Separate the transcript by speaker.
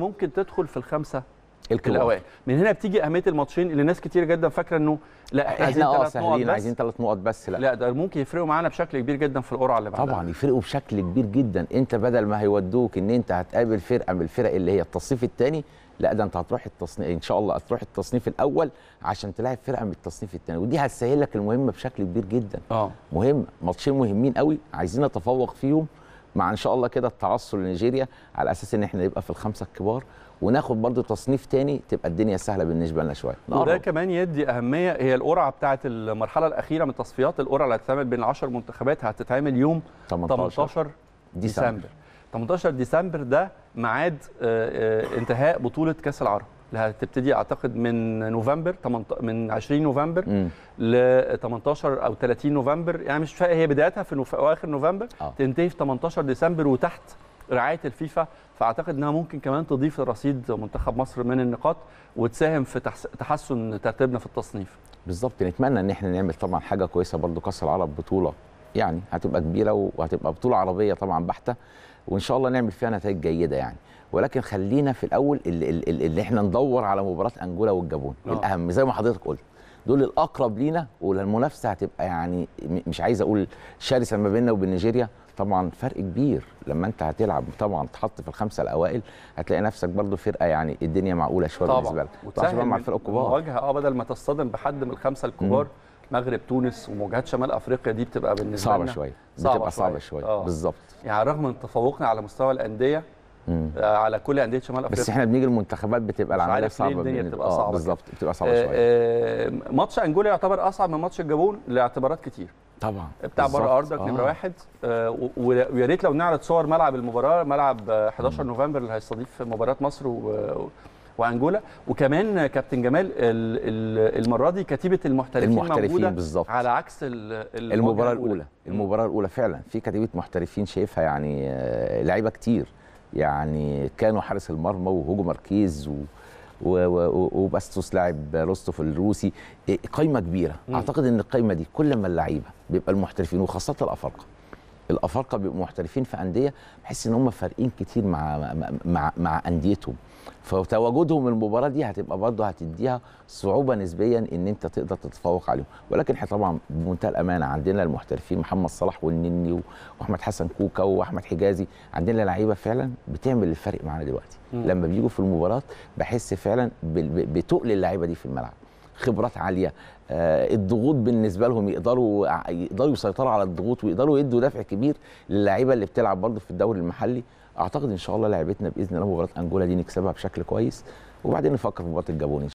Speaker 1: ممكن تدخل في الخمسه الاوائل من هنا بتيجي اهميه الماتشين اللي ناس كتير جدا فاكره انه لا احنا عايزين ثلاث آه، نقط بس عايزين ثلاث نقط بس لا لا ده ممكن يفرقوا معانا بشكل كبير جدا في القرعه اللي بعدها
Speaker 2: طبعا يفرقوا بشكل كبير جدا انت بدل ما هيودوك ان انت هتقابل فرقه من الفرق اللي هي التصنيف الثاني لا ده انت هتروح التصنيف ان شاء الله هتروح التصنيف الاول عشان تلاعب فرقه من التصنيف الثاني ودي هتسهل لك المهمه بشكل كبير جدا اه مهمه ماتشين مهمين قوي عايزين نتفوق فيهم مع ان شاء الله كده التعثر لنيجيريا على اساس ان احنا نبقى في الخمسه الكبار وناخد برضو تصنيف تاني تبقى الدنيا سهله بالنسبه لنا شويه
Speaker 1: وده كمان يدي اهميه هي القرعه بتاعه المرحله الاخيره من تصفيات القرعه اللي هتتعمل بين 10 منتخبات هتتعمل يوم 18, 18 ديسمبر. ديسمبر 18 ديسمبر ده ميعاد آه، آه، انتهاء بطوله كاس العرب اللي هتبتدي اعتقد من نوفمبر من 20 نوفمبر ل 18 او 30 نوفمبر يعني مش فاهم هي بدايتها في نوف... اواخر نوفمبر آه. تنتهي في 18 ديسمبر وتحت رعايه الفيفا فاعتقد انها ممكن كمان تضيف رصيد منتخب مصر من النقاط وتساهم في تحسن ترتيبنا في التصنيف
Speaker 2: بالظبط نتمنى ان احنا نعمل طبعا حاجه كويسه برضو كاس العرب بطوله يعني هتبقى كبيره وهتبقى بطوله عربيه طبعا بحته وان شاء الله نعمل فيها نتائج جيده يعني ولكن خلينا في الاول اللي, اللي احنا ندور على مباراه انجولا والجابون أوه. الاهم زي ما حضرتك قلت دول الاقرب لينا والمنافسه هتبقى يعني مش عايز اقول شرسه ما بيننا وبين نيجيريا طبعا فرق كبير لما انت هتلعب طبعا تحط في الخمسه الاوائل هتلاقي نفسك برضو فرقه يعني الدنيا معقوله شويه بالنسبه لك طبعا مع الفرق الكبار
Speaker 1: مواجهه اه بدل ما تصطدم بحد من الخمسه الكبار مم. مغرب تونس ومواجهات شمال افريقيا دي بتبقى بالنسبه صعبه لنا شويه صعبة بتبقى صعبه شويه, شوي. آه. بالظبط يعني رغم ان تفوقنا على مستوى الانديه مم. آه، على كل انديه شمال افريقيا بس احنا
Speaker 2: بنيجي المنتخبات بتبقى العمليه صعبه الدنيا بتبقى آه، صعبه بالظبط بتبقى صعبه
Speaker 1: شويه ماتش انجولا يعتبر اصعب من ماتش الجابون لاعتبارات كتير طبعا بتاع بره ارضك نمره واحد ويا ريت لو نعرض صور ملعب المباراه ملعب 11 مم. نوفمبر اللي هيستضيف مباراه مصر و وانجولا وكمان كابتن جمال المره دي كتيبه المحترفين, المحترفين موجوده بالزبط. على عكس المباراه الاولى
Speaker 2: المباراه الاولى فعلا في كتيبه محترفين شايفها يعني آه، لعيبه كتير يعني كانوا حارس المرمى وهوجو ماركيز و... وباستوس لاعب روستوف الروسي إيه، قايمه كبيره اعتقد ان القايمه دي كل ما اللعيبه بيبقى المحترفين وخاصه الافارقه الافارقه بيبقوا محترفين في انديه بحس ان هم فارقين كتير مع مع مع انديتهم فتواجدهم المباراه دي هتبقى برضه هتديها صعوبه نسبيا ان انت تقدر تتفوق عليهم ولكن احنا طبعا بمنتهى الامانه عندنا المحترفين محمد صلاح والنني واحمد حسن كوكا واحمد حجازي عندنا لعيبه فعلا بتعمل الفرق معانا دلوقتي م. لما بيجوا في المباراه بحس فعلا بتقل اللعيبه دي في الملعب خبرات عاليه آه، الضغوط بالنسبه لهم يقدروا يقدروا يسيطروا على الضغوط ويقدروا يدوا دفع كبير للاعيبه اللي بتلعب برضه في الدوري المحلي اعتقد ان شاء الله لعبتنا باذن الله مباراه انجولا دي نكسبها بشكل كويس وبعدين نفكر في مباراه الجابون